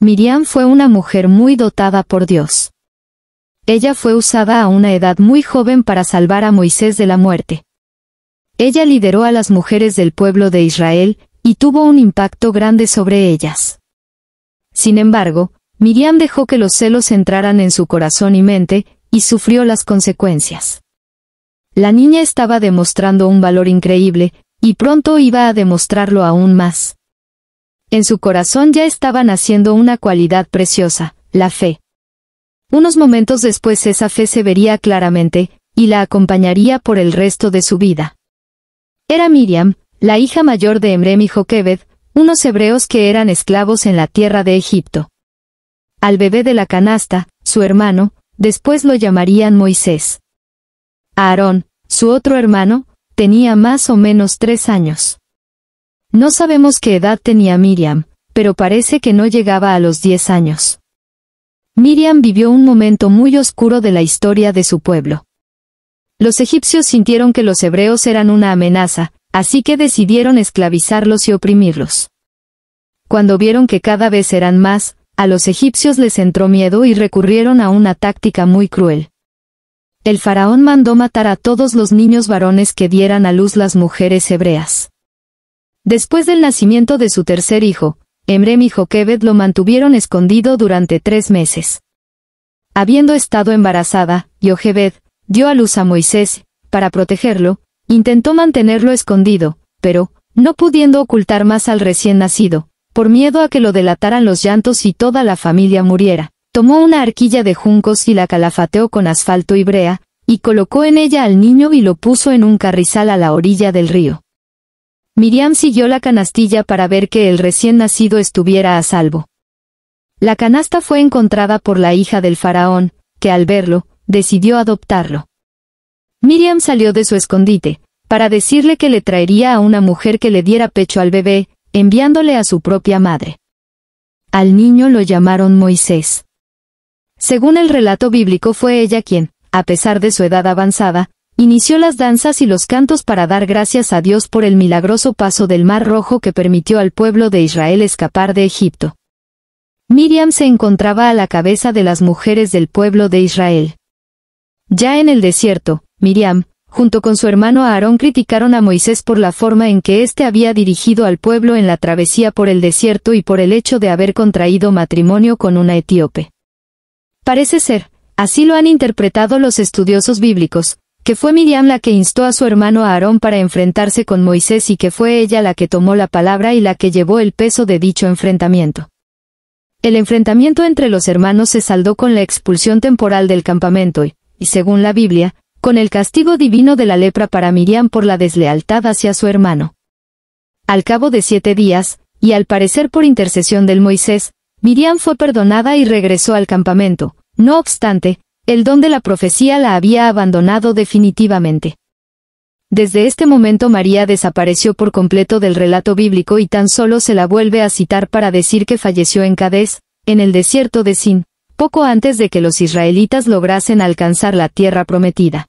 Miriam fue una mujer muy dotada por Dios. Ella fue usada a una edad muy joven para salvar a Moisés de la muerte. Ella lideró a las mujeres del pueblo de Israel, y tuvo un impacto grande sobre ellas. Sin embargo, Miriam dejó que los celos entraran en su corazón y mente, y sufrió las consecuencias. La niña estaba demostrando un valor increíble, y pronto iba a demostrarlo aún más. En su corazón ya estaba naciendo una cualidad preciosa, la fe. Unos momentos después esa fe se vería claramente, y la acompañaría por el resto de su vida. Era Miriam, la hija mayor de Emrem y Joquebed, unos hebreos que eran esclavos en la tierra de Egipto. Al bebé de la canasta, su hermano, después lo llamarían Moisés. Aarón, su otro hermano, tenía más o menos tres años. No sabemos qué edad tenía Miriam, pero parece que no llegaba a los 10 años. Miriam vivió un momento muy oscuro de la historia de su pueblo. Los egipcios sintieron que los hebreos eran una amenaza, así que decidieron esclavizarlos y oprimirlos. Cuando vieron que cada vez eran más, a los egipcios les entró miedo y recurrieron a una táctica muy cruel. El faraón mandó matar a todos los niños varones que dieran a luz las mujeres hebreas. Después del nacimiento de su tercer hijo, Emrem y Joquebed lo mantuvieron escondido durante tres meses. Habiendo estado embarazada, Joquebed dio a luz a Moisés, para protegerlo, intentó mantenerlo escondido, pero, no pudiendo ocultar más al recién nacido, por miedo a que lo delataran los llantos y toda la familia muriera, tomó una arquilla de juncos y la calafateó con asfalto y brea, y colocó en ella al niño y lo puso en un carrizal a la orilla del río. Miriam siguió la canastilla para ver que el recién nacido estuviera a salvo. La canasta fue encontrada por la hija del faraón, que al verlo, decidió adoptarlo. Miriam salió de su escondite, para decirle que le traería a una mujer que le diera pecho al bebé, enviándole a su propia madre. Al niño lo llamaron Moisés. Según el relato bíblico fue ella quien, a pesar de su edad avanzada, Inició las danzas y los cantos para dar gracias a Dios por el milagroso paso del Mar Rojo que permitió al pueblo de Israel escapar de Egipto. Miriam se encontraba a la cabeza de las mujeres del pueblo de Israel. Ya en el desierto, Miriam, junto con su hermano Aarón criticaron a Moisés por la forma en que éste había dirigido al pueblo en la travesía por el desierto y por el hecho de haber contraído matrimonio con una etíope. Parece ser, así lo han interpretado los estudiosos bíblicos, que fue Miriam la que instó a su hermano Aarón para enfrentarse con Moisés y que fue ella la que tomó la palabra y la que llevó el peso de dicho enfrentamiento. El enfrentamiento entre los hermanos se saldó con la expulsión temporal del campamento y, según la Biblia, con el castigo divino de la lepra para Miriam por la deslealtad hacia su hermano. Al cabo de siete días, y al parecer por intercesión del Moisés, Miriam fue perdonada y regresó al campamento. No obstante, el don de la profecía la había abandonado definitivamente. Desde este momento María desapareció por completo del relato bíblico y tan solo se la vuelve a citar para decir que falleció en Cadés, en el desierto de Sin, poco antes de que los israelitas lograsen alcanzar la tierra prometida.